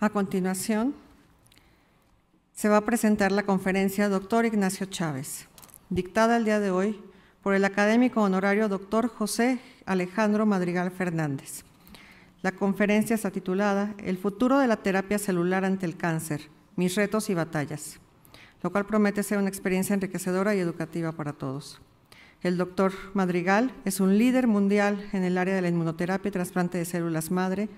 A continuación, se va a presentar la conferencia Doctor Ignacio Chávez, dictada el día de hoy por el académico honorario Doctor José Alejandro Madrigal Fernández. La conferencia está titulada El futuro de la terapia celular ante el cáncer, mis retos y batallas, lo cual promete ser una experiencia enriquecedora y educativa para todos. El doctor Madrigal es un líder mundial en el área de la inmunoterapia y trasplante de células madre,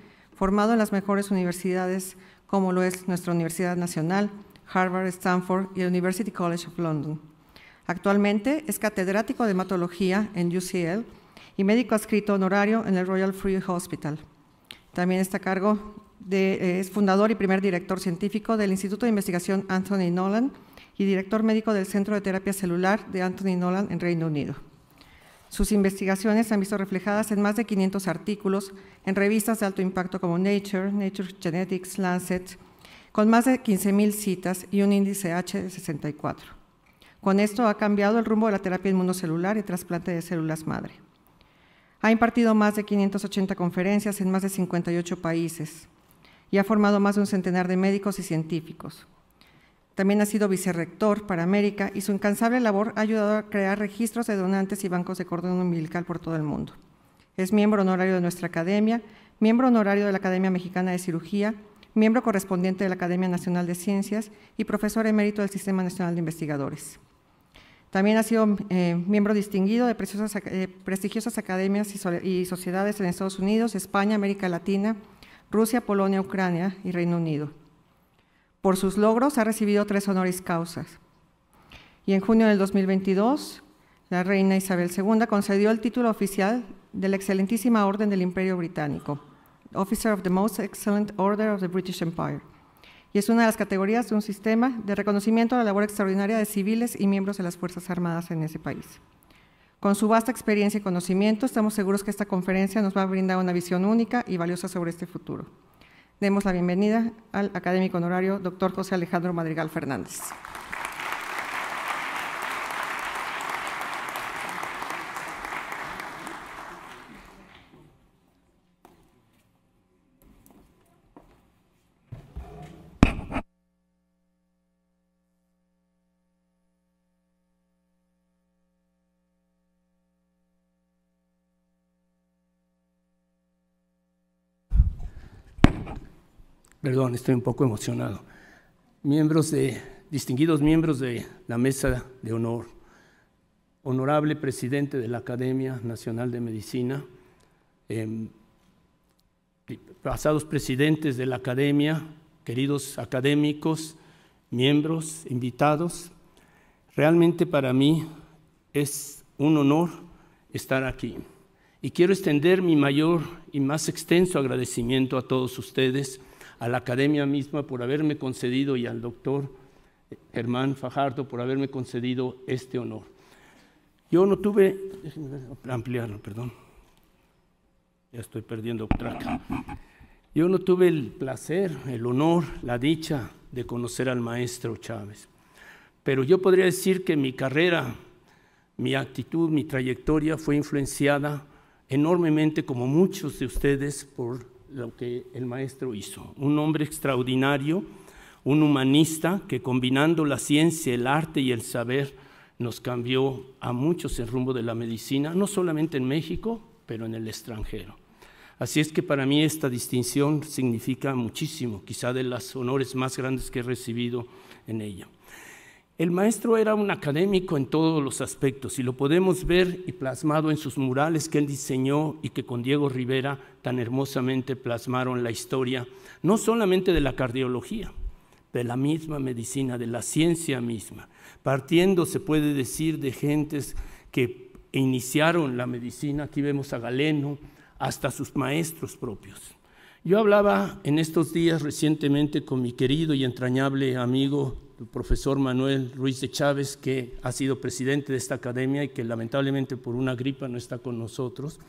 formado en las mejores universidades como lo es nuestra Universidad Nacional, Harvard, Stanford y el University College of London. Actualmente es catedrático de hematología en UCL y médico adscrito honorario en el Royal Free Hospital. También está a cargo de, eh, es fundador y primer director científico del Instituto de Investigación Anthony Nolan y director médico del Centro de Terapia Celular de Anthony Nolan en Reino Unido. Sus investigaciones se han visto reflejadas en más de 500 artículos en revistas de alto impacto como Nature, Nature Genetics, Lancet, con más de 15.000 citas y un índice H de 64. Con esto ha cambiado el rumbo de la terapia inmunocelular y trasplante de células madre. Ha impartido más de 580 conferencias en más de 58 países y ha formado más de un centenar de médicos y científicos. También ha sido vicerrector para América y su incansable labor ha ayudado a crear registros de donantes y bancos de cordón umbilical por todo el mundo. Es miembro honorario de nuestra academia, miembro honorario de la Academia Mexicana de Cirugía, miembro correspondiente de la Academia Nacional de Ciencias y profesor emérito del Sistema Nacional de Investigadores. También ha sido eh, miembro distinguido de eh, prestigiosas academias y sociedades en Estados Unidos, España, América Latina, Rusia, Polonia, Ucrania y Reino Unido. Por sus logros ha recibido tres honores causas. Y en junio del 2022, la reina Isabel II concedió el título oficial de la excelentísima Orden del Imperio Británico, Officer of the Most Excellent Order of the British Empire, y es una de las categorías de un sistema de reconocimiento a la labor extraordinaria de civiles y miembros de las Fuerzas Armadas en ese país. Con su vasta experiencia y conocimiento, estamos seguros que esta conferencia nos va a brindar una visión única y valiosa sobre este futuro. Demos la bienvenida al académico honorario doctor José Alejandro Madrigal Fernández. perdón, estoy un poco emocionado, miembros de, distinguidos miembros de la Mesa de Honor, honorable presidente de la Academia Nacional de Medicina, em, pasados presidentes de la Academia, queridos académicos, miembros, invitados, realmente para mí es un honor estar aquí. Y quiero extender mi mayor y más extenso agradecimiento a todos ustedes a la academia misma por haberme concedido y al doctor eh, Germán Fajardo por haberme concedido este honor. Yo no tuve, ampliarlo, perdón, ya estoy perdiendo otra. Yo no tuve el placer, el honor, la dicha de conocer al maestro Chávez, pero yo podría decir que mi carrera, mi actitud, mi trayectoria fue influenciada enormemente, como muchos de ustedes, por lo que el maestro hizo. Un hombre extraordinario, un humanista que combinando la ciencia, el arte y el saber nos cambió a muchos el rumbo de la medicina, no solamente en México, pero en el extranjero. Así es que para mí esta distinción significa muchísimo, quizá de los honores más grandes que he recibido en ella. El maestro era un académico en todos los aspectos y lo podemos ver y plasmado en sus murales que él diseñó y que con Diego Rivera tan hermosamente plasmaron la historia, no solamente de la cardiología, de la misma medicina, de la ciencia misma, partiendo, se puede decir, de gentes que iniciaron la medicina, aquí vemos a Galeno, hasta sus maestros propios. Yo hablaba en estos días recientemente con mi querido y entrañable amigo el profesor Manuel Ruiz de Chávez, que ha sido presidente de esta academia y que lamentablemente por una gripa no está con nosotros,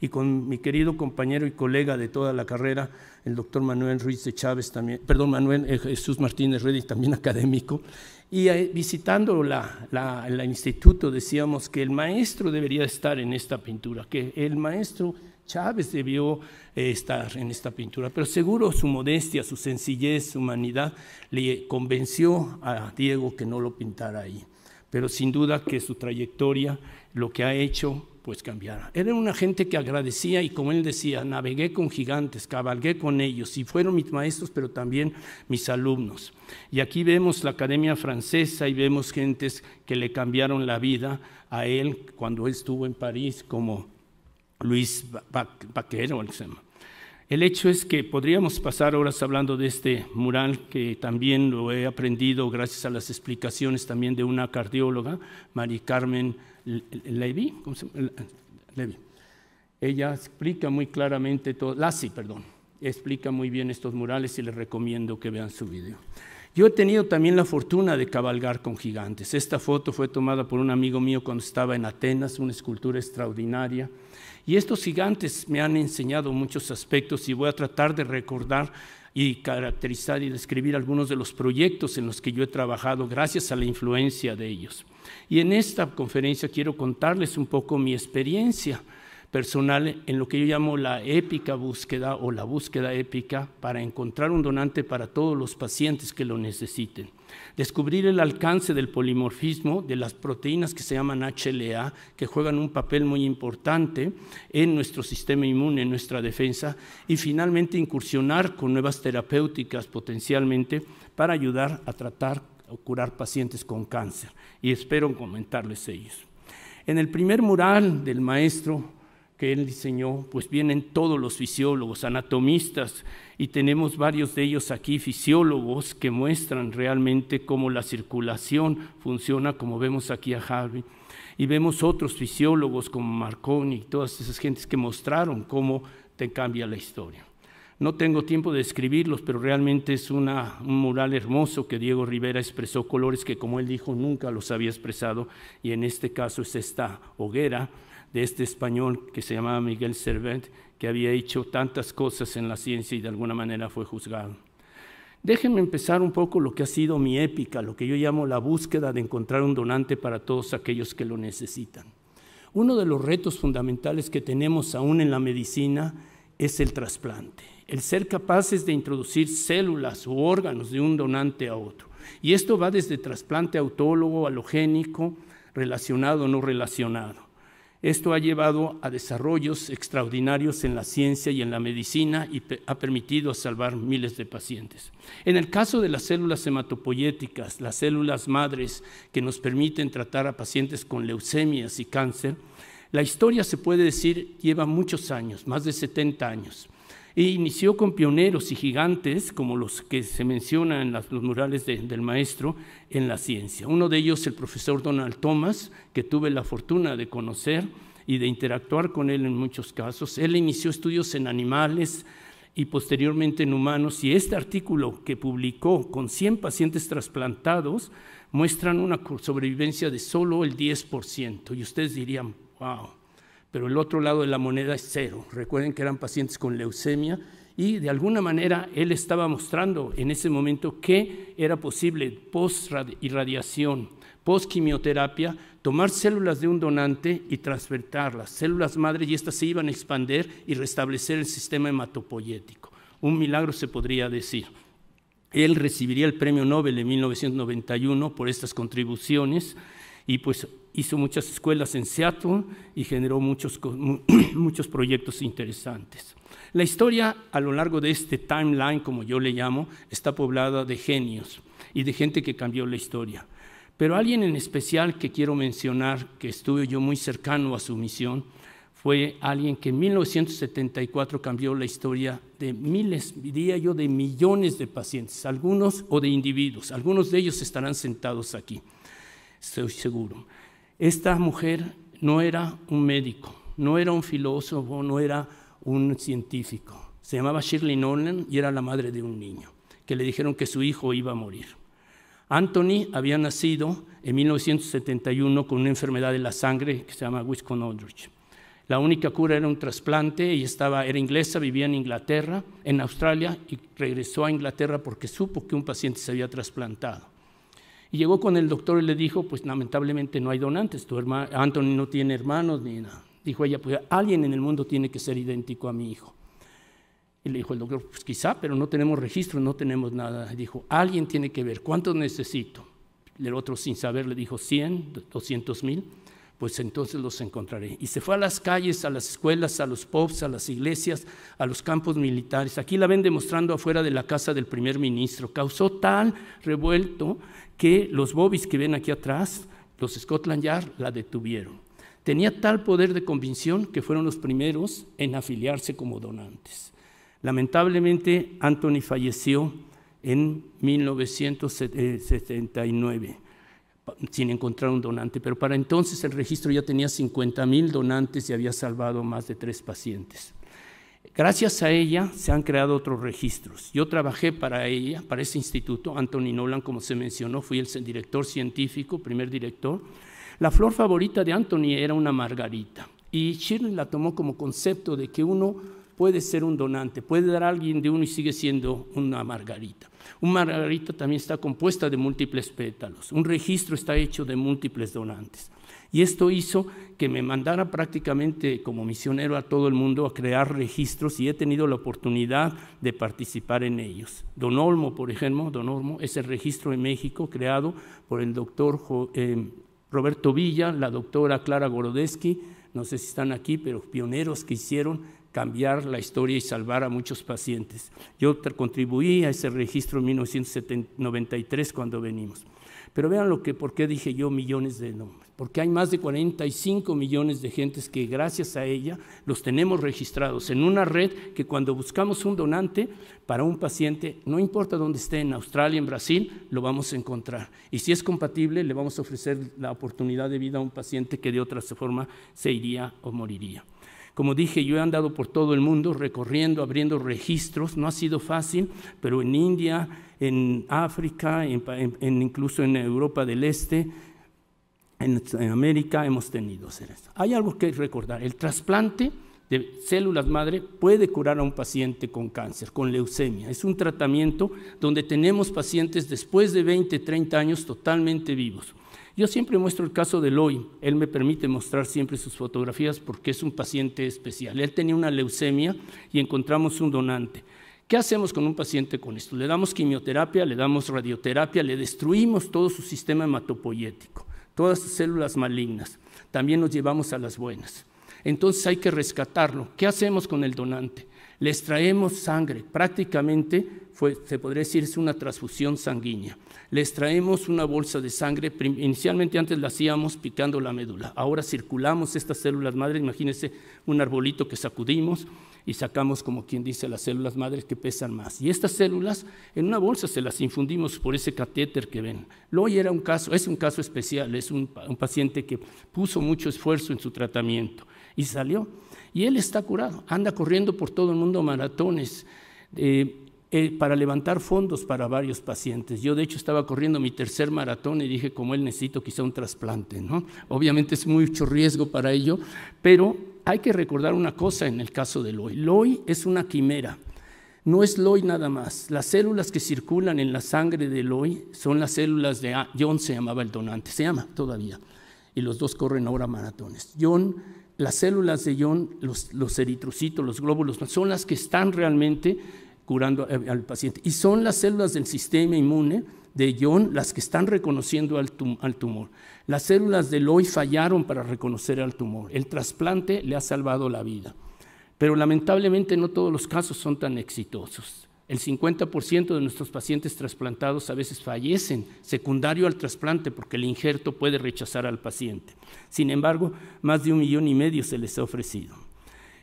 y con mi querido compañero y colega de toda la carrera, el doctor Manuel Ruiz de Chávez también, perdón, Manuel eh, Jesús Martínez Ruiz, también académico, y eh, visitando la, el instituto decíamos que el maestro debería estar en esta pintura, que el maestro Chávez debió eh, estar en esta pintura, pero seguro su modestia, su sencillez, su humanidad le convenció a Diego que no lo pintara ahí. Pero sin duda que su trayectoria, lo que ha hecho, pues cambiará. Era una gente que agradecía y como él decía, navegué con gigantes, cabalgué con ellos y fueron mis maestros, pero también mis alumnos. Y aquí vemos la Academia Francesa y vemos gentes que le cambiaron la vida a él cuando él estuvo en París como Luis Vaquero, el El hecho es que podríamos pasar horas hablando de este mural, que también lo he aprendido gracias a las explicaciones también de una cardióloga, Mari Carmen Levy. Ella explica muy claramente todo, Lassi, perdón, explica muy bien estos murales y les recomiendo que vean su video. Yo he tenido también la fortuna de cabalgar con gigantes. Esta foto fue tomada por un amigo mío cuando estaba en Atenas, una escultura extraordinaria y estos gigantes me han enseñado muchos aspectos y voy a tratar de recordar y caracterizar y describir algunos de los proyectos en los que yo he trabajado gracias a la influencia de ellos. Y en esta conferencia quiero contarles un poco mi experiencia personal en lo que yo llamo la épica búsqueda o la búsqueda épica para encontrar un donante para todos los pacientes que lo necesiten. Descubrir el alcance del polimorfismo de las proteínas que se llaman HLA, que juegan un papel muy importante en nuestro sistema inmune, en nuestra defensa, y finalmente incursionar con nuevas terapéuticas potencialmente para ayudar a tratar o curar pacientes con cáncer. Y espero comentarles ellos. En el primer mural del maestro que él diseñó, pues vienen todos los fisiólogos, anatomistas, y tenemos varios de ellos aquí, fisiólogos, que muestran realmente cómo la circulación funciona, como vemos aquí a Harvey. Y vemos otros fisiólogos como Marconi y todas esas gentes que mostraron cómo te cambia la historia. No tengo tiempo de escribirlos, pero realmente es una, un mural hermoso que Diego Rivera expresó colores que, como él dijo, nunca los había expresado, y en este caso es esta hoguera de este español que se llamaba Miguel Servet, que había hecho tantas cosas en la ciencia y de alguna manera fue juzgado. Déjenme empezar un poco lo que ha sido mi épica, lo que yo llamo la búsqueda de encontrar un donante para todos aquellos que lo necesitan. Uno de los retos fundamentales que tenemos aún en la medicina es el trasplante, el ser capaces de introducir células u órganos de un donante a otro. Y esto va desde trasplante autólogo, halogénico, relacionado o no relacionado. Esto ha llevado a desarrollos extraordinarios en la ciencia y en la medicina y ha permitido salvar miles de pacientes. En el caso de las células hematopoyéticas, las células madres que nos permiten tratar a pacientes con leucemias y cáncer, la historia se puede decir lleva muchos años, más de 70 años. E inició con pioneros y gigantes, como los que se mencionan en los murales del maestro, en la ciencia. Uno de ellos, el profesor Donald Thomas, que tuve la fortuna de conocer y de interactuar con él en muchos casos. Él inició estudios en animales y posteriormente en humanos, y este artículo que publicó con 100 pacientes trasplantados muestran una sobrevivencia de solo el 10%. Y ustedes dirían, wow pero el otro lado de la moneda es cero. Recuerden que eran pacientes con leucemia y de alguna manera él estaba mostrando en ese momento que era posible post irradiación, post quimioterapia, tomar células de un donante y transfertarlas, células madre y estas se iban a expandir y restablecer el sistema hematopoyético. Un milagro se podría decir. Él recibiría el premio Nobel en 1991 por estas contribuciones y pues hizo muchas escuelas en Seattle y generó muchos, muchos proyectos interesantes. La historia a lo largo de este timeline, como yo le llamo, está poblada de genios y de gente que cambió la historia. Pero alguien en especial que quiero mencionar, que estuve yo muy cercano a su misión, fue alguien que en 1974 cambió la historia de miles, diría yo, de millones de pacientes, algunos o de individuos. Algunos de ellos estarán sentados aquí, estoy seguro. Esta mujer no era un médico, no era un filósofo, no era un científico. Se llamaba Shirley Nolan y era la madre de un niño, que le dijeron que su hijo iba a morir. Anthony había nacido en 1971 con una enfermedad de la sangre que se llama Wisconsin-Aldrich. La única cura era un trasplante y estaba, era inglesa, vivía en Inglaterra, en Australia y regresó a Inglaterra porque supo que un paciente se había trasplantado. Y llegó con el doctor y le dijo, pues lamentablemente no hay donantes, tu hermano, Anthony no tiene hermanos ni nada. Dijo ella, pues alguien en el mundo tiene que ser idéntico a mi hijo. Y le dijo el doctor, pues quizá, pero no tenemos registro, no tenemos nada. dijo, alguien tiene que ver, ¿cuántos necesito? El otro sin saber le dijo 100, 200 mil pues entonces los encontraré. Y se fue a las calles, a las escuelas, a los pubs, a las iglesias, a los campos militares. Aquí la ven demostrando afuera de la casa del primer ministro. Causó tal revuelto que los bobbies que ven aquí atrás, los Scotland Yard, la detuvieron. Tenía tal poder de convicción que fueron los primeros en afiliarse como donantes. Lamentablemente, Anthony falleció en 1979 sin encontrar un donante, pero para entonces el registro ya tenía 50 mil donantes y había salvado más de tres pacientes. Gracias a ella se han creado otros registros. Yo trabajé para ella, para ese instituto, Anthony Nolan, como se mencionó, fui el director científico, primer director. La flor favorita de Anthony era una margarita y Shirley la tomó como concepto de que uno puede ser un donante, puede dar a alguien de uno y sigue siendo una margarita. Una margarita también está compuesta de múltiples pétalos, un registro está hecho de múltiples donantes. Y esto hizo que me mandara prácticamente como misionero a todo el mundo a crear registros y he tenido la oportunidad de participar en ellos. Don Olmo, por ejemplo, Don Olmo es el registro en México creado por el doctor eh, Roberto Villa, la doctora Clara Gorodesky, no sé si están aquí, pero pioneros que hicieron cambiar la historia y salvar a muchos pacientes. Yo contribuí a ese registro en 1993 cuando venimos. Pero vean lo que, por qué dije yo millones de nombres. Porque hay más de 45 millones de gentes que gracias a ella los tenemos registrados en una red que cuando buscamos un donante para un paciente, no importa dónde esté, en Australia, en Brasil, lo vamos a encontrar. Y si es compatible, le vamos a ofrecer la oportunidad de vida a un paciente que de otra forma se iría o moriría. Como dije, yo he andado por todo el mundo recorriendo, abriendo registros. No ha sido fácil, pero en India, en África, en, incluso en Europa del Este, en, América hemos tenido hacer Hay algo que recordar. El trasplante de células madre puede curar a un paciente con cáncer, con leucemia. Es un tratamiento donde tenemos pacientes después de 20, 30 años totalmente vivos. Yo siempre muestro el caso de Loi. Él me permite mostrar siempre sus fotografías porque es un paciente especial. Él tenía una leucemia y encontramos un donante. ¿Qué hacemos con un paciente con esto? Le damos quimioterapia, le damos radioterapia, le destruimos todo su sistema hematopoyético, todas sus células malignas. También nos llevamos a las buenas. Entonces hay que rescatarlo. ¿Qué hacemos con el donante? les traemos sangre, prácticamente se podría decir es una transfusión sanguínea. Les traemos una bolsa de sangre, inicialmente antes la hacíamos picando la médula, ahora circulamos estas células madres, imagínense un arbolito que sacudimos y sacamos, como quien dice, las células madres que pesan más. Y estas células en una bolsa se las infundimos por ese catéter que ven. Loy era un caso, es un caso especial, es un paciente que puso mucho esfuerzo en su tratamiento y salió. Y él está curado, anda corriendo por todo el mundo maratones. Eh, eh, para levantar fondos para varios pacientes. Yo de hecho estaba corriendo mi tercer maratón y dije, como él necesito quizá un trasplante, ¿no? Obviamente es mucho riesgo para ello, pero hay que recordar una cosa en el caso de Loy. Loy es una quimera. No es Loy nada más. Las células que circulan en la sangre de Loy son las células de John se llamaba el donante, se llama todavía. Y los dos corren ahora maratones. John las células de ion, los, eritrocitos, los glóbulos, son las que están realmente curando al paciente. Y son las células del sistema inmune de ion las que están reconociendo al, tumor. Las células de Loy fallaron para reconocer al tumor. El trasplante le ha salvado la vida. Pero lamentablemente no todos los casos son tan exitosos. El 50% de nuestros pacientes trasplantados a veces fallecen secundario al trasplante porque el injerto puede rechazar al paciente. Sin embargo, más de un millón y medio se les ha ofrecido.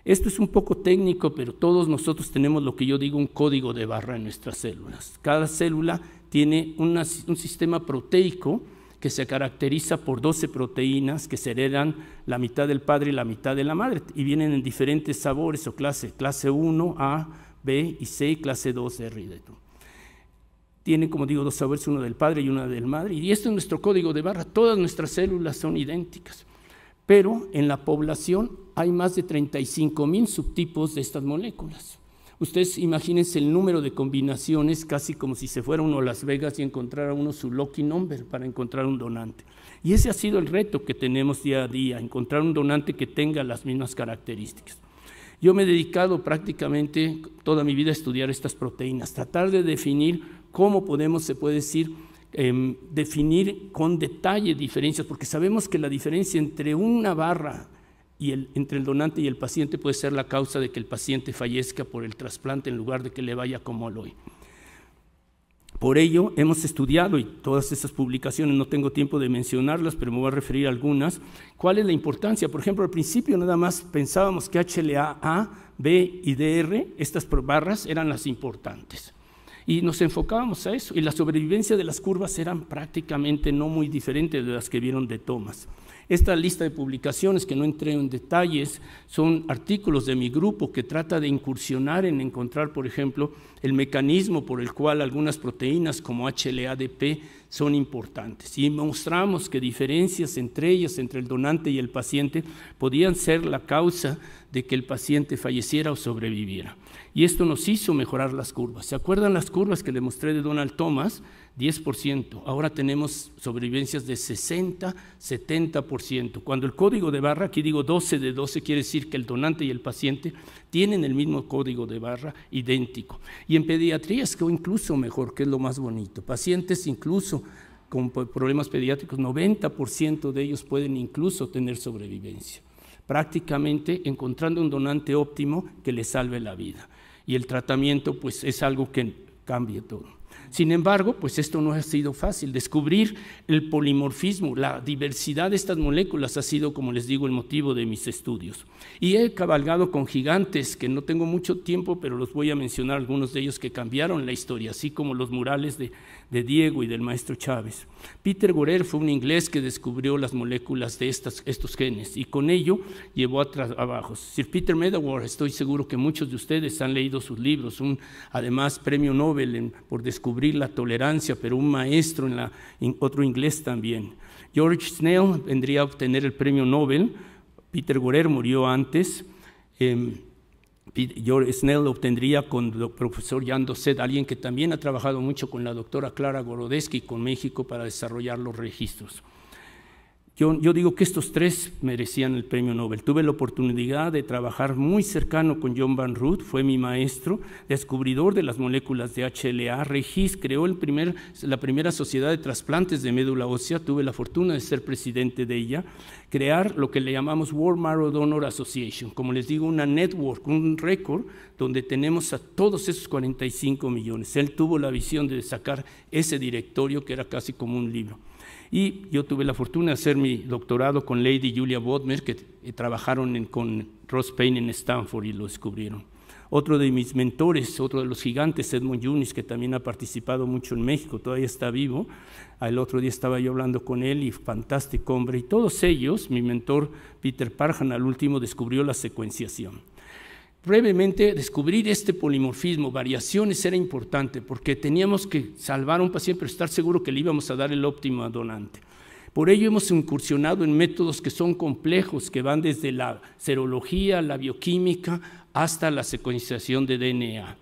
Esto es un poco técnico, pero todos nosotros tenemos lo que yo digo, un código de barra en nuestras células. Cada célula tiene un sistema proteico que se caracteriza por 12 proteínas que se heredan la mitad del padre y la mitad de la madre y vienen en diferentes sabores o clases, clase 1A, B y C, clase 2 de Tienen, como digo, dos sabores, uno del padre y uno del madre. Y esto es nuestro código de barra. Todas nuestras células son idénticas. Pero en la población hay más de 35 mil subtipos de estas moléculas. Ustedes imagínense el número de combinaciones, casi como si se fuera uno a Las Vegas y encontrara uno su lucky number para encontrar un donante. Y ese ha sido el reto que tenemos día a día, encontrar un donante que tenga las mismas características. Yo me he dedicado prácticamente toda mi vida a estudiar estas proteínas, tratar de definir cómo podemos, se puede decir, em, definir con detalle diferencias, porque sabemos que la diferencia entre una barra y entre el donante y el paciente puede ser la causa de que el paciente fallezca por el trasplante en lugar de que le vaya como hoy. Por ello, hemos estudiado, y todas esas publicaciones no tengo tiempo de mencionarlas, pero me voy a referir a algunas, cuál es la importancia. Por ejemplo, al principio nada más pensábamos que HLA A, B y DR, estas barras eran las importantes. Y nos enfocábamos a eso, y la sobrevivencia de las curvas eran prácticamente no muy diferentes de las que vieron de Thomas. Esta lista de publicaciones, que no entré en detalles, son artículos de mi grupo que trata de incursionar en encontrar, por ejemplo, el mecanismo por el cual algunas proteínas como HLADP son importantes. Y mostramos que diferencias entre ellas, entre el donante y el paciente, podían ser la causa de que el paciente falleciera o sobreviviera. Y esto nos hizo mejorar las curvas. ¿Se acuerdan las curvas que le mostré de Donald Thomas? 10%. Ahora tenemos sobrevivencias de 60, 70%. Cuando el código de barra, aquí digo 12 de 12, quiere decir que el donante y el paciente tienen el mismo código de barra idéntico. Y en pediatría es que incluso mejor, que es lo más bonito. Pacientes incluso con problemas pediátricos, 90% de ellos pueden incluso tener sobrevivencia. Prácticamente encontrando un donante óptimo que le salve la vida. Y el tratamiento pues es algo que cambia todo. Sin embargo, pues esto no ha sido fácil. Descubrir el polimorfismo, la diversidad de estas moléculas ha sido, como les digo, el motivo de mis estudios. Y he cabalgado con gigantes que no tengo mucho tiempo, pero los voy a mencionar algunos de ellos que cambiaron la historia, así como los murales de de Diego y del maestro Chávez. Peter Gorer fue un inglés que descubrió las moléculas de estos genes y con ello llevó a trabajos. Sir Peter Medawar, estoy seguro que muchos de ustedes han leído sus libros, un además premio Nobel por descubrir la tolerancia, pero un maestro en otro inglés también. George Snell vendría a obtener el premio Nobel. Peter Gorel murió antes. Em, yo Snell obtendría con el profesor Yando Dosset, alguien que también ha trabajado mucho con la doctora Clara Gorodesky con México para desarrollar los registros. Yo, digo que estos tres merecían el premio Nobel. Tuve la oportunidad de trabajar muy cercano con John Van Root, fue mi maestro, descubridor de las moléculas de HLA. Regis creó la primera sociedad de trasplantes de médula ósea, tuve la fortuna de ser presidente de ella, crear lo que le llamamos World Marrow Donor Association, como les digo, una network, un récord donde tenemos a todos esos 45 millones. Él tuvo la visión de sacar ese directorio que era casi como un libro. Y yo tuve la fortuna de hacer mi doctorado con Lady Julia Bodmer, que eh, trabajaron con Ross Payne en Stanford y lo descubrieron. Otro de mis mentores, otro de los gigantes, Edmund Yunis, que también ha participado mucho en México, todavía está vivo. El otro día estaba yo hablando con él y fantástico hombre. Y todos ellos, mi mentor Peter Parhan al último descubrió la secuenciación brevemente descubrir este polimorfismo, variaciones, era importante porque teníamos que salvar a un paciente, pero estar seguro que le íbamos a dar el óptimo donante. Por ello hemos incursionado en métodos que son complejos, que van desde la serología, la bioquímica, hasta la secuenciación de DNA.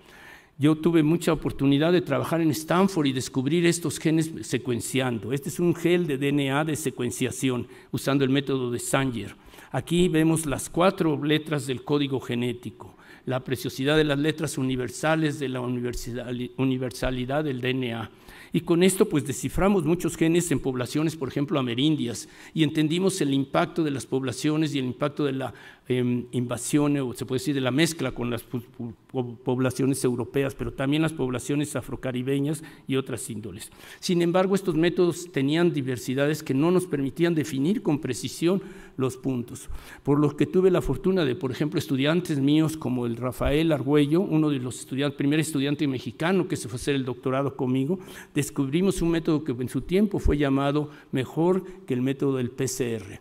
Yo tuve mucha oportunidad de trabajar en Stanford y descubrir estos genes secuenciando. Este es un gel de DNA de secuenciación usando el método de Sanger. Aquí vemos las cuatro letras del código genético, la preciosidad de las letras universales de la universalidad del DNA, y con esto pues desciframos muchos genes en poblaciones, por ejemplo, amerindias, y entendimos el impacto de las poblaciones y el impacto de la em, invasión, o se puede decir, de la mezcla con las poblaciones europeas, pero también las poblaciones afrocaribeñas y otras índoles. Sin embargo, estos métodos tenían diversidades que no nos permitían definir con precisión los puntos, por lo que tuve la fortuna de, por ejemplo, estudiantes míos como el Rafael Argüello, uno de los estudiantes, primer estudiante mexicano que se fue a hacer el doctorado conmigo, de descubrimos un método que en su tiempo fue llamado mejor que el método del PCR.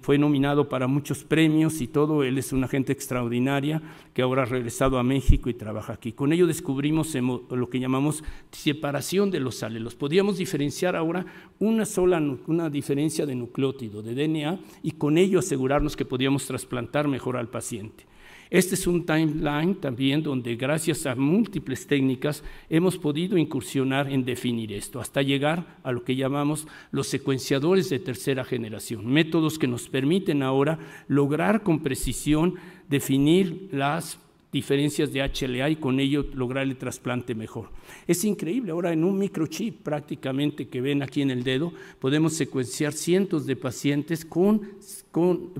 Fue nominado para muchos premios y todo, él es una agente extraordinaria que ahora ha regresado a México y trabaja aquí. Con ello descubrimos lo que llamamos separación de los alelos. Podíamos diferenciar ahora una sola una diferencia de nucleótido, de DNA, y con ello asegurarnos que podíamos trasplantar mejor al paciente. Este es un timeline también donde gracias a múltiples técnicas hemos podido incursionar en definir esto, hasta llegar a lo que llamamos los secuenciadores de tercera generación, métodos que nos permiten ahora lograr con precisión definir las diferencias de HLA y con ello lograr el trasplante mejor. Es increíble, ahora en un microchip prácticamente que ven aquí en el dedo, podemos secuenciar cientos de pacientes con,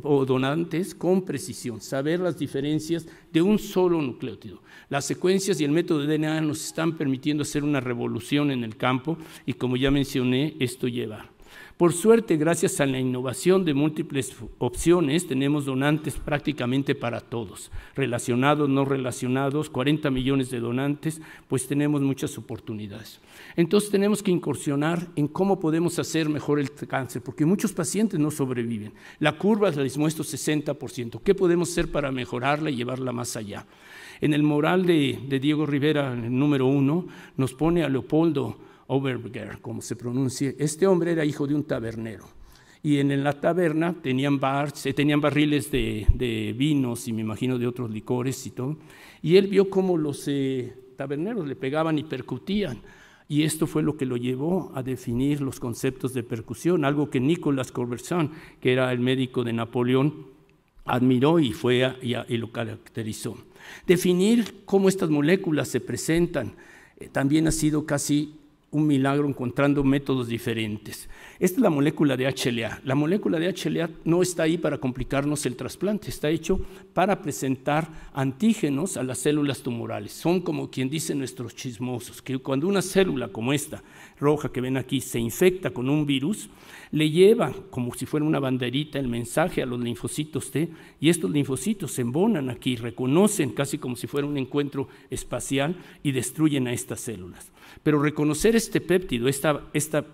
o donantes con precisión, saber las diferencias de un solo nucleótido. Las secuencias y el método de DNA nos están permitiendo hacer una revolución en el campo y como ya mencioné, esto lleva por suerte, gracias a la innovación de múltiples opciones, tenemos donantes prácticamente para todos, relacionados, no relacionados, 40 millones de donantes, pues tenemos muchas oportunidades. Entonces tenemos que incursionar en cómo podemos hacer mejor el cáncer, porque muchos pacientes no sobreviven. La curva les muestro 60%. ¿Qué podemos hacer para mejorarla y llevarla más allá? En el moral de, Diego Rivera, el número uno, nos pone a Leopoldo Oberberger, como se pronuncia, este hombre era hijo de un tabernero. Y en, la taberna tenían, bar, tenían barriles de, vinos y me imagino de otros licores y todo. Y él vio cómo los eh, taberneros le pegaban y percutían. Y esto fue lo que lo llevó a definir los conceptos de percusión, algo que Nicolas Corberson, que era el médico de Napoleón, admiró y, fue y, lo caracterizó. Definir cómo estas moléculas se presentan eh, también ha sido casi un milagro encontrando métodos diferentes. Esta es la molécula de HLA. La molécula de HLA no está ahí para complicarnos el trasplante, está hecho para presentar antígenos a las células tumorales. Son como quien dice nuestros chismosos, que cuando una célula como esta roja que ven aquí se infecta con un virus, le lleva como si fuera una banderita el mensaje a los linfocitos T y estos linfocitos se embonan aquí, reconocen casi como si fuera un encuentro espacial y destruyen a estas células. Pero reconocer este péptido, esta,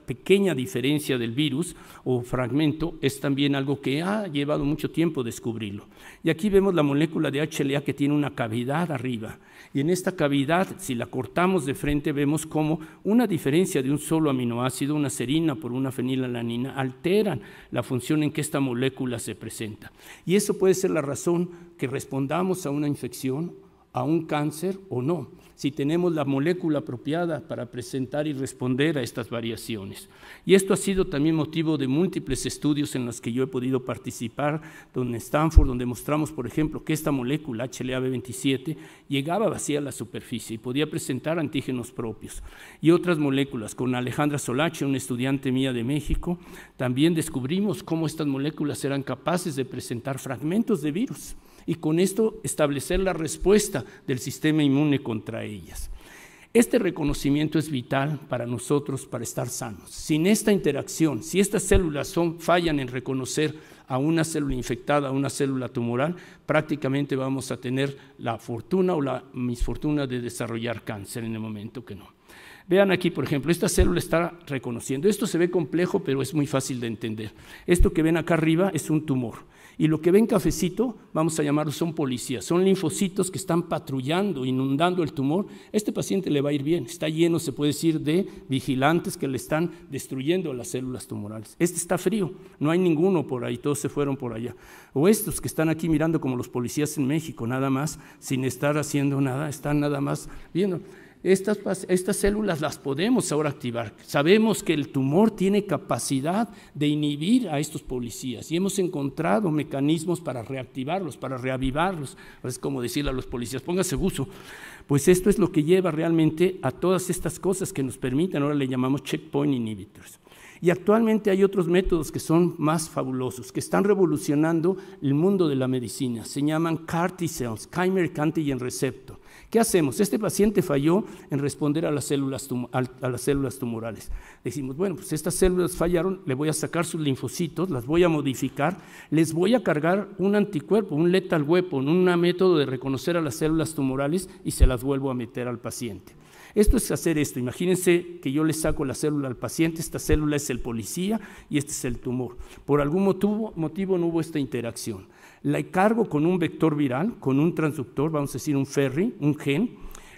pequeña diferencia del virus o fragmento, es también algo que ha llevado mucho tiempo descubrirlo. Y aquí vemos la molécula de HLA que tiene una cavidad arriba. Y en esta cavidad, si la cortamos de frente, vemos cómo una diferencia de un solo aminoácido, una serina por una fenilalanina, alteran la función en que esta molécula se presenta. Y eso puede ser la razón que respondamos a una infección, a un cáncer o no si tenemos la molécula apropiada para presentar y responder a estas variaciones. Y esto ha sido también motivo de múltiples estudios en los que yo he podido participar, donde Stanford, donde mostramos, por ejemplo, que esta molécula HLA-B27 llegaba vacía a la superficie y podía presentar antígenos propios. Y otras moléculas, con Alejandra Solache, una estudiante mía de México, también descubrimos cómo estas moléculas eran capaces de presentar fragmentos de virus y con esto establecer la respuesta del sistema inmune contra ellas. Este reconocimiento es vital para nosotros para estar sanos. Sin esta interacción, si estas células fallan en reconocer a una célula infectada, a una célula tumoral, prácticamente vamos a tener la fortuna o la misfortuna de desarrollar cáncer en el momento que no. Vean aquí, por ejemplo, esta célula está reconociendo. Esto se ve complejo, pero es muy fácil de entender. Esto que ven acá arriba es un tumor. Y lo que ven cafecito, vamos a llamarlos, son policías, son linfocitos que están patrullando, inundando el tumor. Este paciente le va a ir bien, está lleno, se puede decir, de vigilantes que le están destruyendo las células tumorales. Este está frío, no hay ninguno por ahí, todos se fueron por allá. O estos que están aquí mirando como los policías en México, nada más, sin estar haciendo nada, están nada más viendo. Estas, estas, células las podemos ahora activar. Sabemos que el tumor tiene capacidad de inhibir a estos policías y hemos encontrado mecanismos para reactivarlos, para reavivarlos. Es como decirle a los policías, póngase buzo. Pues esto es lo que lleva realmente a todas estas cosas que nos permiten, ahora le llamamos checkpoint inhibitors. Y actualmente hay otros métodos que son más fabulosos, que están revolucionando el mundo de la medicina. Se llaman CAR T cells, chimeric antigen receptor. ¿Qué hacemos? Este paciente falló en responder a las células, a las células tumorales. Decimos, bueno, pues estas células fallaron, le voy a sacar sus linfocitos, las voy a modificar, les voy a cargar un anticuerpo, un letal weapon, un método de reconocer a las células tumorales y se las vuelvo a meter al paciente. Esto es hacer esto. Imagínense que yo le saco la célula al paciente, esta célula es el policía y este es el tumor. Por algún motivo, motivo no hubo esta interacción la cargo con un vector viral, con un transductor, vamos a decir un ferry, un gen,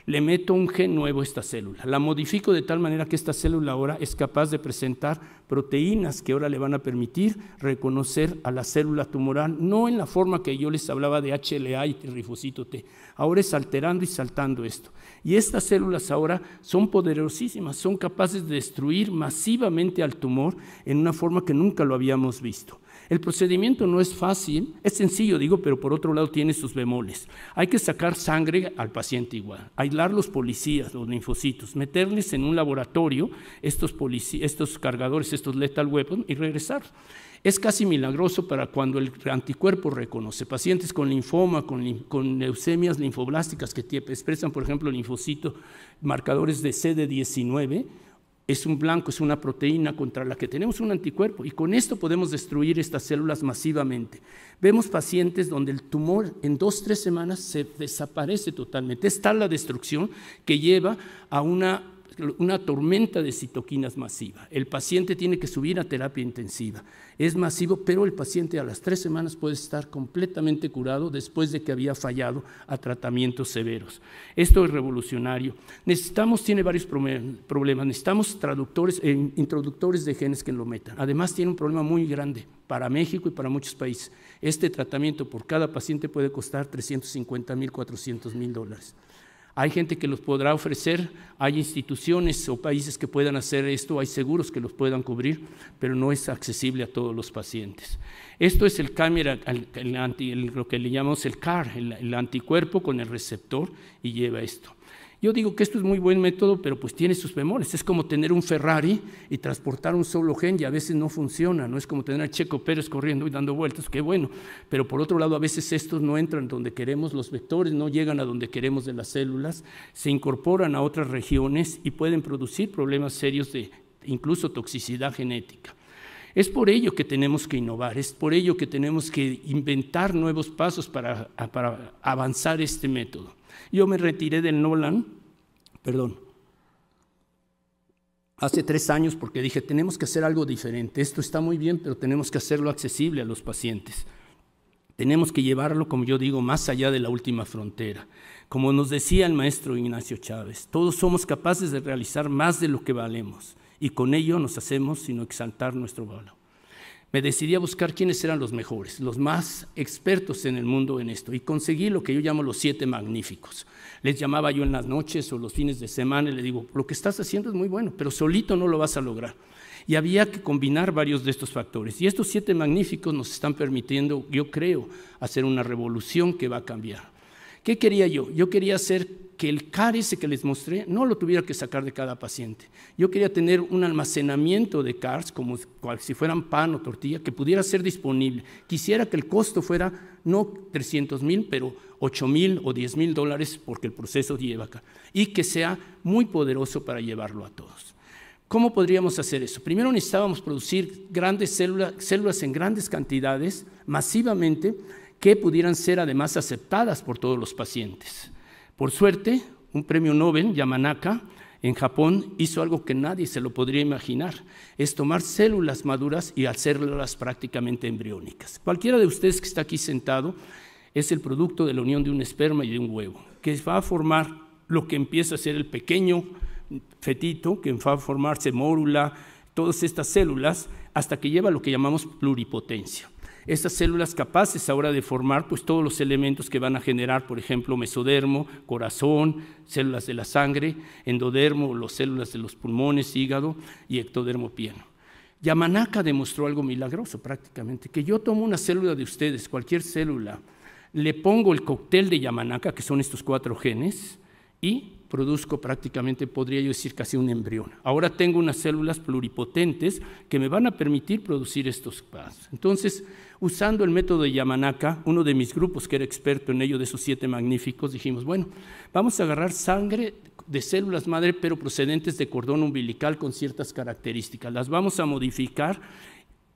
le meto un gen nuevo a esta célula, la modifico de tal manera que esta célula ahora es capaz de presentar proteínas que ahora le van a permitir reconocer a la célula tumoral, no en la forma que yo les hablaba de HLA y rifocito T, ahora es alterando y saltando esto. Y estas células ahora son poderosísimas, son capaces de destruir masivamente al tumor en una forma que nunca lo habíamos visto. El procedimiento no es fácil, es sencillo, digo, pero por otro lado tiene sus bemoles. Hay que sacar sangre al paciente igual, aislar los policías, los linfocitos, meterles en un laboratorio estos, cargadores, estos lethal weapons y regresar. Es casi milagroso para cuando el anticuerpo reconoce pacientes con linfoma, con, con leucemias linfoblásticas que expresan, por ejemplo, linfocito, marcadores de CD19 es un blanco, es una proteína contra la que tenemos un anticuerpo y con esto podemos destruir estas células masivamente. Vemos pacientes donde el tumor en dos, tres semanas se desaparece totalmente. Está la destrucción que lleva a una una tormenta de citoquinas masiva. El paciente tiene que subir a terapia intensiva. Es masivo, pero el paciente a las tres semanas puede estar completamente curado después de que había fallado a tratamientos severos. Esto es revolucionario. Necesitamos, tiene varios problemas, necesitamos traductores, eh, introductores de genes que lo metan. Además tiene un problema muy grande para México y para muchos países. Este tratamiento por cada paciente puede costar 350 mil, 400 mil dólares. Hay gente que los podrá ofrecer, hay instituciones o países que puedan hacer esto, hay seguros que los puedan cubrir, pero no es accesible a todos los pacientes. Esto es el cámara, lo que le llamamos el CAR, el anticuerpo con el receptor, y lleva esto. Yo digo que esto es muy buen método, pero pues tiene sus temores. Es como tener un Ferrari y transportar un solo gen y a veces no funciona. No es como tener a Checo Pérez corriendo y dando vueltas, qué bueno. Pero por otro lado, a veces estos no entran donde queremos, los vectores no llegan a donde queremos de las células, se incorporan a otras regiones y pueden producir problemas serios de incluso toxicidad genética. Es por ello que tenemos que innovar, es por ello que tenemos que inventar nuevos pasos para avanzar este método yo me retiré del Nolan, perdón, hace tres años porque dije, tenemos que hacer algo diferente. Esto está muy bien, pero tenemos que hacerlo accesible a los pacientes. Tenemos que llevarlo, como yo digo, más allá de la última frontera. Como nos decía el maestro Ignacio Chávez, todos somos capaces de realizar más de lo que valemos y con ello nos hacemos sino exaltar nuestro valor me decidí a buscar quiénes eran los mejores, los más expertos en el mundo en esto, y conseguí lo que yo llamo los siete magníficos. Les llamaba yo en las noches o los fines de semana y les digo, lo que estás haciendo es muy bueno, pero solito no lo vas a lograr. Y había que combinar varios de estos factores. Y estos siete magníficos nos están permitiendo, yo creo, hacer una revolución que va a cambiar ¿Qué quería yo? Yo quería hacer que el ese que les mostré no lo tuviera que sacar de cada paciente. Yo quería tener un almacenamiento de CARS, como si fueran pan o tortilla, que pudiera ser disponible. Quisiera que el costo fuera no 300 mil, pero 8 mil o 10 mil dólares, porque el proceso lleva acá, y que sea muy poderoso para llevarlo a todos. ¿Cómo podríamos hacer eso? Primero necesitábamos producir grandes células en grandes cantidades, masivamente, que pudieran ser además aceptadas por todos los pacientes. Por suerte, un premio Nobel, Yamanaka, en Japón hizo algo que nadie se lo podría imaginar, es tomar células maduras y hacerlas prácticamente embriónicas. Cualquiera de ustedes que está aquí sentado es el producto de la unión de un esperma y de un huevo, que va a formar lo que empieza a ser el pequeño fetito, que va a formarse mórula, todas estas células, hasta que lleva lo que llamamos pluripotencia estas células capaces ahora de formar pues, todos los elementos que van a generar, por ejemplo, mesodermo, corazón, células de la sangre, endodermo, las células de los pulmones, hígado y ectodermo pieno. Yamanaka demostró algo milagroso prácticamente, que yo tomo una célula de ustedes, cualquier célula, le pongo el cóctel de Yamanaka, que son estos cuatro genes, y produzco prácticamente, podría yo decir, casi un embrión. Ahora tengo unas células pluripotentes que me van a permitir producir estos pasos. Entonces, usando el método de Yamanaka, uno de mis grupos que era experto en ello, de esos siete magníficos, dijimos, bueno, vamos a agarrar sangre de células madre, pero procedentes de cordón umbilical con ciertas características. Las vamos a modificar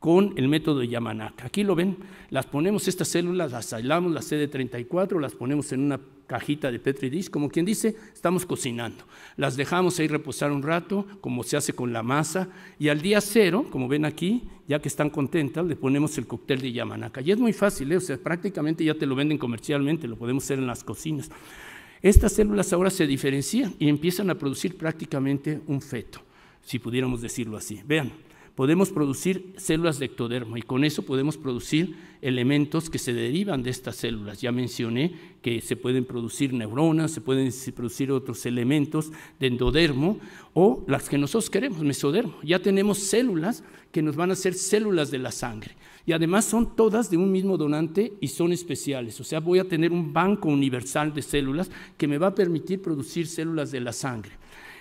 con el método de Yamanaka. Aquí lo ven, las ponemos estas células, las aislamos, las CD34, las ponemos en una cajita de Petri dish, como quien dice, estamos cocinando. Las dejamos ahí reposar un rato, como se hace con la masa, y al día cero, como ven aquí, ya que están contentas, le ponemos el cóctel de Yamanaka. Y es muy fácil, ¿eh? o sea, prácticamente ya te lo venden comercialmente, lo podemos hacer en las cocinas. Estas células ahora se diferencian y empiezan a producir prácticamente un feto, si pudiéramos decirlo así. Vean, podemos producir células de ectodermo y con eso podemos producir elementos que se derivan de estas células. Ya mencioné que se pueden producir neuronas, se pueden producir otros elementos de endodermo o las que nosotros queremos, mesodermo. Ya tenemos células que nos van a ser células de la sangre. Y además son todas de un mismo donante y son especiales. O sea, voy a tener un banco universal de células que me va a permitir producir células de la sangre.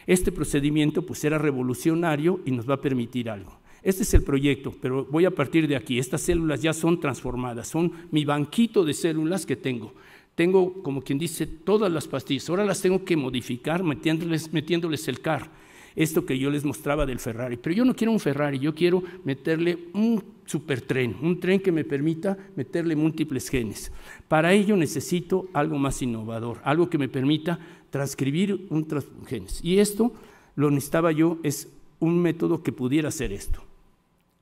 Este procedimiento pues era revolucionario y nos va a permitir algo. Este es el proyecto, pero voy a partir de aquí. Estas células ya son transformadas, son mi banquito de células que tengo. Tengo, como quien dice, todas las pastillas. Ahora las tengo que modificar metiéndoles, metiéndoles el CAR esto que yo les mostraba del Ferrari. Pero yo no quiero un Ferrari, yo quiero meterle un supertren, un tren que me permita meterle múltiples genes. Para ello necesito algo más innovador, algo que me permita transcribir un genes. Y esto lo necesitaba yo, es un método que pudiera hacer esto.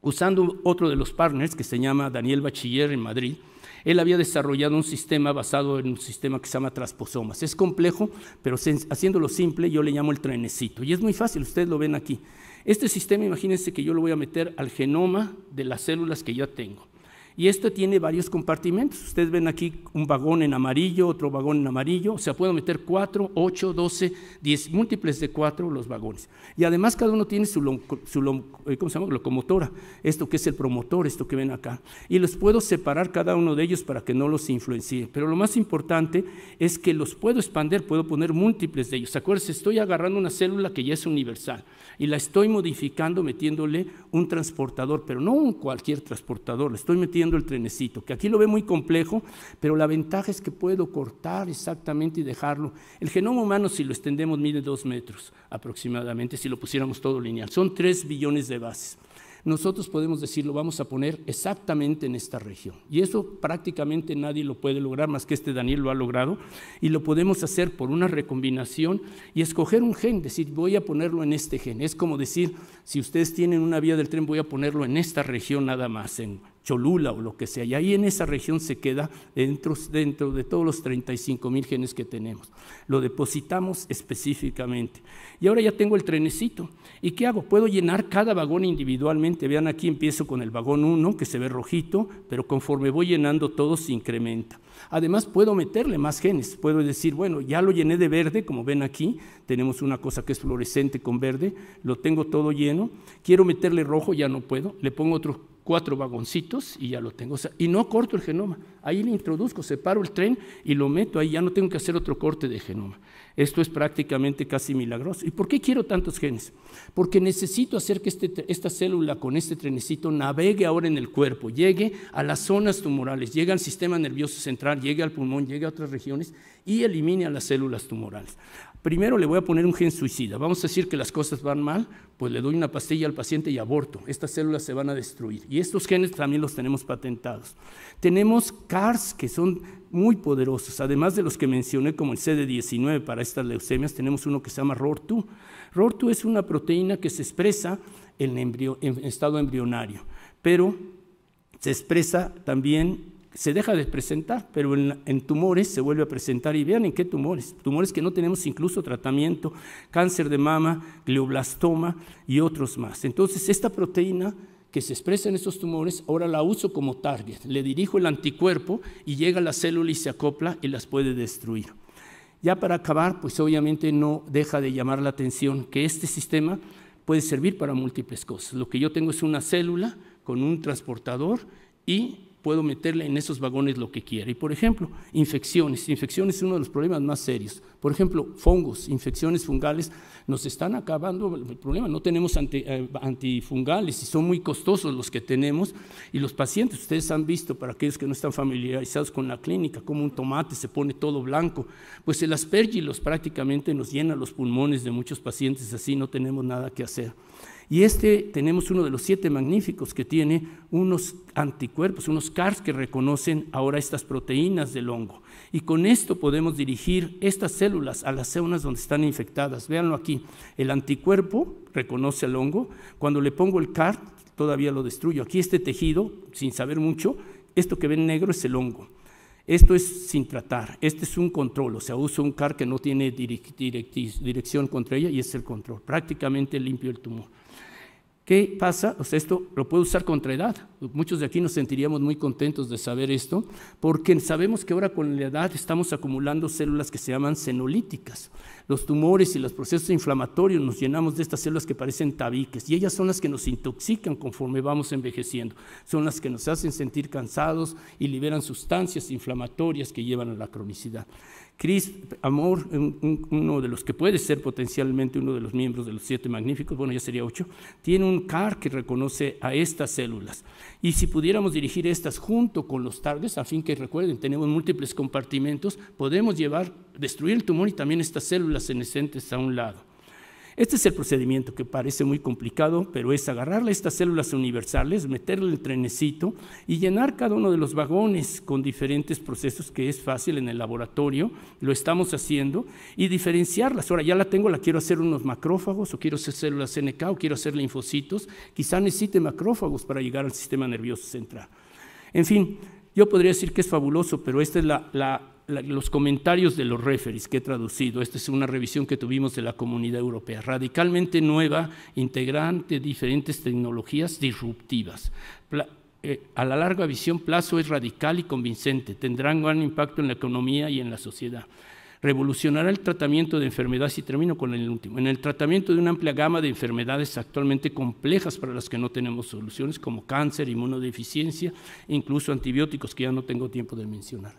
Usando otro de los partners que se llama Daniel Bachiller en Madrid, él había desarrollado un sistema basado en un sistema que se llama transposomas. Es complejo, pero haciéndolo simple, yo le llamo el trenecito. Y es muy fácil, ustedes lo ven aquí. Este sistema, imagínense que yo lo voy a meter al genoma de las células que ya tengo. Y esto tiene varios compartimentos. Ustedes ven aquí un vagón en amarillo, otro vagón en amarillo. O sea, puedo meter cuatro, ocho, doce, diez, múltiples de cuatro los vagones. Y además cada uno tiene su, eh, locomotora, esto que es el promotor, esto que ven acá. Y los puedo separar cada uno de ellos para que no los influencie. Pero lo más importante es que los puedo expandir, puedo poner múltiples de ellos. Acuérdense, estoy agarrando una célula que ya es universal y la estoy modificando metiéndole un transportador, pero no un cualquier transportador, le estoy metiendo el trenecito, que aquí lo ve muy complejo, pero la ventaja es que puedo cortar exactamente y dejarlo. El genoma humano, si lo extendemos, mide dos metros aproximadamente, si lo pusiéramos todo lineal. Son tres billones de bases nosotros podemos decir, lo vamos a poner exactamente en esta región. Y eso prácticamente nadie lo puede lograr más que este Daniel lo ha logrado. Y lo podemos hacer por una recombinación y escoger un gen, decir, voy a ponerlo en este gen. Es como decir, si ustedes tienen una vía del tren, voy a ponerlo en esta región nada más, en Cholula o lo que sea. Y ahí en esa región se queda dentro, dentro de todos los 35 mil genes que tenemos. Lo depositamos específicamente. Y ahora ya tengo el trenecito. ¿Y qué hago? Puedo llenar cada vagón individualmente. Vean aquí empiezo con el vagón 1 que se ve rojito, pero conforme voy llenando todo se incrementa. Además puedo meterle más genes. Puedo decir, bueno, ya lo llené de verde, como ven aquí, tenemos una cosa que es fluorescente con verde, lo tengo todo lleno, quiero meterle rojo, ya no puedo, le pongo otro cuatro vagoncitos y ya lo tengo. y no corto el genoma. Ahí le introduzco, separo el tren y lo meto ahí. Ya no tengo que hacer otro corte de genoma. Esto es prácticamente casi milagroso. ¿Y por qué quiero tantos genes? Porque necesito hacer que este esta célula con este trenecito navegue ahora en el cuerpo, llegue a las zonas tumorales, llegue al sistema nervioso central, llegue al pulmón, llegue a otras regiones y elimine a las células tumorales primero le voy a poner un gen suicida, vamos a decir que las cosas van mal, pues le doy una pastilla al paciente y aborto, estas células se van a destruir. Y estos genes también los tenemos patentados. Tenemos CARs que son muy poderosos, además de los que mencioné como el CD19 para estas leucemias, tenemos uno que se llama ROR2. ROR2 es una proteína que se expresa en, en estado embrionario, pero se expresa también se deja de presentar, pero en, tumores se vuelve a presentar. Y vean en qué tumores. Tumores que no tenemos incluso tratamiento, cáncer de mama, glioblastoma y otros más. Entonces, esta proteína que se expresa en estos tumores, ahora la uso como target. Le dirijo el anticuerpo y llega a la célula y se acopla y las puede destruir. Ya para acabar, pues obviamente no deja de llamar la atención que este sistema puede servir para múltiples cosas. Lo que yo tengo es una célula con un transportador y puedo meterle en esos vagones lo que quiera. Y por ejemplo, infecciones. Infecciones es uno de los problemas más serios. Por ejemplo, fongos, infecciones fungales nos están acabando el problema. No tenemos eh, antifungales y son muy costosos los que tenemos. Y los pacientes, ustedes han visto, para aquellos que no están familiarizados con la clínica, como un tomate se pone todo blanco. Pues el aspergilos prácticamente nos llena los pulmones de muchos pacientes así, no tenemos nada que hacer. Y este tenemos uno de los siete magníficos que tiene unos anticuerpos, unos CARs que reconocen ahora estas proteínas del hongo. Y con esto podemos dirigir estas células a las células donde están infectadas. Véanlo aquí. El anticuerpo reconoce al hongo. Cuando le pongo el CAR, todavía lo destruyo. Aquí este tejido, sin saber mucho, esto que ven negro es el hongo. Esto es sin tratar, este es un control, o sea, uso un CAR que no tiene dirección contra ella y es el control, prácticamente limpio el tumor. ¿Qué pasa? O sea, esto lo puede usar contra edad. Muchos de aquí nos sentiríamos muy contentos de saber esto, porque sabemos que ahora con la edad estamos acumulando células que se llaman senolíticas. Los tumores y los procesos inflamatorios nos llenamos de estas células que parecen tabiques, y ellas son las que nos intoxican conforme vamos envejeciendo. Son las que nos hacen sentir cansados y liberan sustancias inflamatorias que llevan a la cronicidad. Chris Amor, uno de los que puede ser potencialmente uno de los miembros de los siete magníficos, bueno, ya sería ocho, tiene un CAR que reconoce a estas células. Y si pudiéramos dirigir estas junto con los targets, a fin que recuerden, tenemos múltiples compartimentos, podemos llevar, destruir el tumor y también estas células senescentes a un lado. Este es el procedimiento que parece muy complicado, pero es agarrarle estas células universales, meterle el trenecito y llenar cada uno de los vagones con diferentes procesos que es fácil en el laboratorio, lo estamos haciendo, y diferenciarlas. Ahora ya la tengo, la quiero hacer unos macrófagos, o quiero hacer células NK, o quiero hacer linfocitos, quizá necesite macrófagos para llegar al sistema nervioso central. En fin, yo podría decir que es fabuloso, pero esta es la, la los comentarios de los referees que he traducido. Esta es una revisión que tuvimos de la Comunidad Europea, radicalmente nueva, integrante diferentes tecnologías disruptivas. Eh, a la larga visión, plazo es radical y convincente, tendrán gran impacto en la economía y en la sociedad revolucionará el tratamiento de enfermedades, y termino con el último, en el tratamiento de una amplia gama de enfermedades actualmente complejas para las que no tenemos soluciones, como cáncer, inmunodeficiencia, incluso antibióticos, que ya no tengo tiempo de mencionar.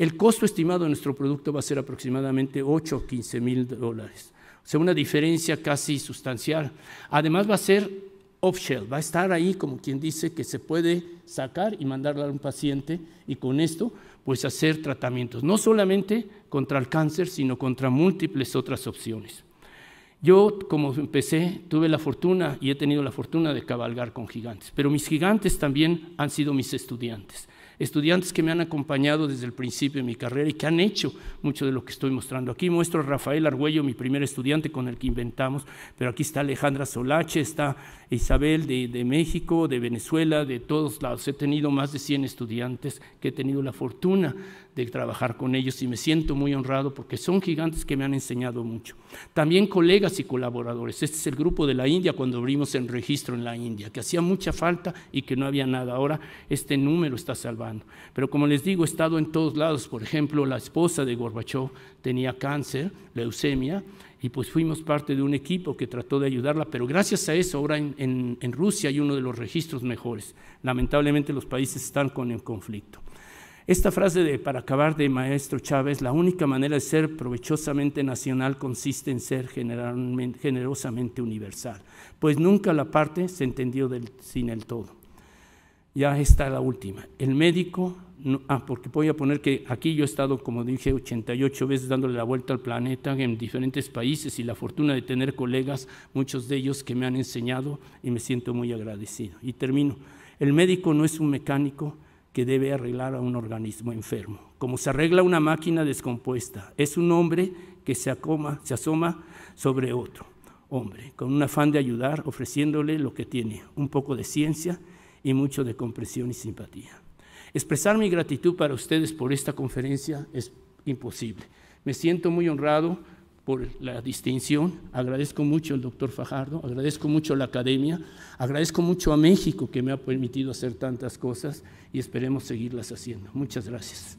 El costo estimado de nuestro producto va a ser aproximadamente 8 o 15 mil dólares. O sea, una diferencia casi sustancial. Además va a ser off va a estar ahí como quien dice que se puede sacar y mandarla a un paciente y con esto pues hacer tratamientos, no solamente contra el cáncer, sino contra múltiples otras opciones. Yo, como empecé, tuve la fortuna y he tenido la fortuna de cabalgar con gigantes, pero mis gigantes también han sido mis estudiantes estudiantes que me han acompañado desde el principio de mi carrera y que han hecho mucho de lo que estoy mostrando. Aquí muestro a Rafael Argüello, mi primer estudiante con el que inventamos, pero aquí está Alejandra Solache, está Isabel de, de México, de Venezuela, de todos lados. He tenido más de 100 estudiantes que he tenido la fortuna de trabajar con ellos y me siento muy honrado porque son gigantes que me han enseñado mucho. También colegas y colaboradores. Este es el grupo de la India cuando abrimos el registro en la India, que hacía mucha falta y que no había nada. Ahora este número está salvado. Pero como les digo, he estado en todos lados. Por ejemplo, la esposa de Gorbachev tenía cáncer, leucemia, y pues fuimos parte de un equipo que trató de ayudarla, pero gracias a eso ahora en, Rusia hay uno de los registros mejores. Lamentablemente los países están con el conflicto. Esta frase de para acabar de Maestro Chávez, la única manera de ser provechosamente nacional consiste en ser generosamente universal, pues nunca la parte se entendió del, sin el todo ya está la última. El médico, ah, porque voy a poner que aquí yo he estado, como dije, 88 veces dándole la vuelta al planeta en diferentes países y la fortuna de tener colegas, muchos de ellos que me han enseñado y me siento muy agradecido. Y termino. El médico no es un mecánico que debe arreglar a un organismo enfermo, como se arregla una máquina descompuesta. Es un hombre que se, acoma, se asoma sobre otro hombre, con un afán de ayudar, ofreciéndole lo que tiene, un poco de ciencia y mucho de compresión y simpatía. Expresar mi gratitud para ustedes por esta conferencia es imposible. Me siento muy honrado por la distinción, agradezco mucho al doctor Fajardo, agradezco mucho a la academia, agradezco mucho a México que me ha permitido hacer tantas cosas y esperemos seguirlas haciendo. Muchas gracias.